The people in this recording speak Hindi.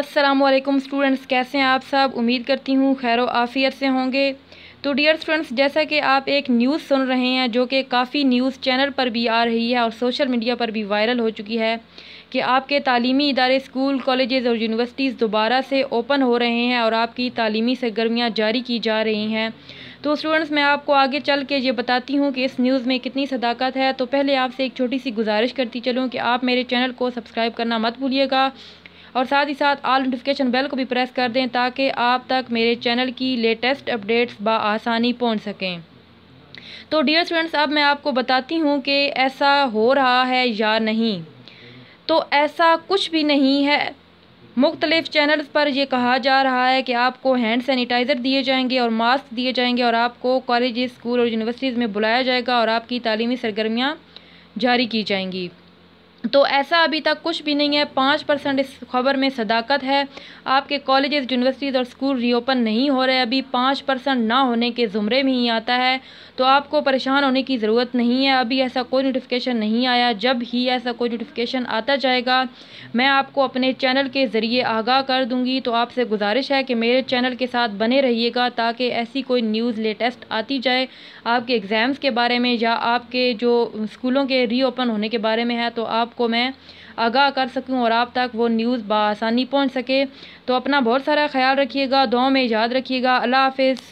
असलम स्टूडेंट्स कैसे हैं आप सब उम्मीद करती हूँ खैर आफियत से होंगे तो डियर स्टूडेंट्स जैसा कि आप एक न्यूज़ सुन रहे हैं जो कि काफ़ी न्यूज़ चैनल पर भी आ रही है और सोशल मीडिया पर भी वायरल हो चुकी है कि आपके तालीमी इदारे स्कूल कॉलेजेस और यूनिवर्सिटीज़ दोबारा से ओपन हो रहे हैं और आपकी तालीमी सरगर्मियाँ जारी की जा रही हैं तो स्टूडेंट्स मैं आपको आगे चल के ये बताती हूँ कि इस न्यूज़ में कितनी सदाकत है तो पहले आपसे एक छोटी सी गुजारिश करती चलूँ कि आप मेरे चैनल को सब्सक्राइब करना मत भूलिएगा और साथ ही साथ आल नोटिफिकेशन बेल को भी प्रेस कर दें ताकि आप तक मेरे चैनल की लेटेस्ट अपडेट्स बसानी पहुँच सकें तो डियर स्टूडेंट्स अब मैं आपको बताती हूँ कि ऐसा हो रहा है या नहीं तो ऐसा कुछ भी नहीं है मुख्तलिफ चैनल्स पर यह कहा जा रहा है कि आपको हैंड सैनिटाइज़र दिए जाएंगे और मास्क दिए जाएंगे और आपको कॉलेज स्कूल और यूनिवर्सिटीज़ में बुलाया जाएगा और आपकी तलीमी सरगर्मियाँ जारी की जाएंगी तो ऐसा अभी तक कुछ भी नहीं है पाँच परसेंट इस खबर में सदाकत है आपके कॉलेजेस यूनिवर्सिटीज़ और स्कूल रीओपन नहीं हो रहे अभी पाँच परसेंट ना होने के ज़ुमरे में ही आता है तो आपको परेशान होने की ज़रूरत नहीं है अभी ऐसा कोई नोटिफिकेशन नहीं आया जब ही ऐसा कोई नोटिफिकेशन आता जाएगा मैं आपको अपने चैनल के ज़रिए आगाह कर दूँगी तो आपसे गुजारिश है कि मेरे चैनल के साथ बने रहिएगा ताकि ऐसी कोई न्यूज़ लेटेस्ट आती जाए आपके एग्ज़ाम्स के बारे में या आपके जो स्कूलों के रीओपन होने के बारे में है तो आप आपको मैं आगाह कर सकूं और आप तक वो न्यूज़ बसानी पहुंच सके तो अपना बहुत सारा ख्याल रखिएगा दुआ में याद रखिएगा अल्लाह हाफिज़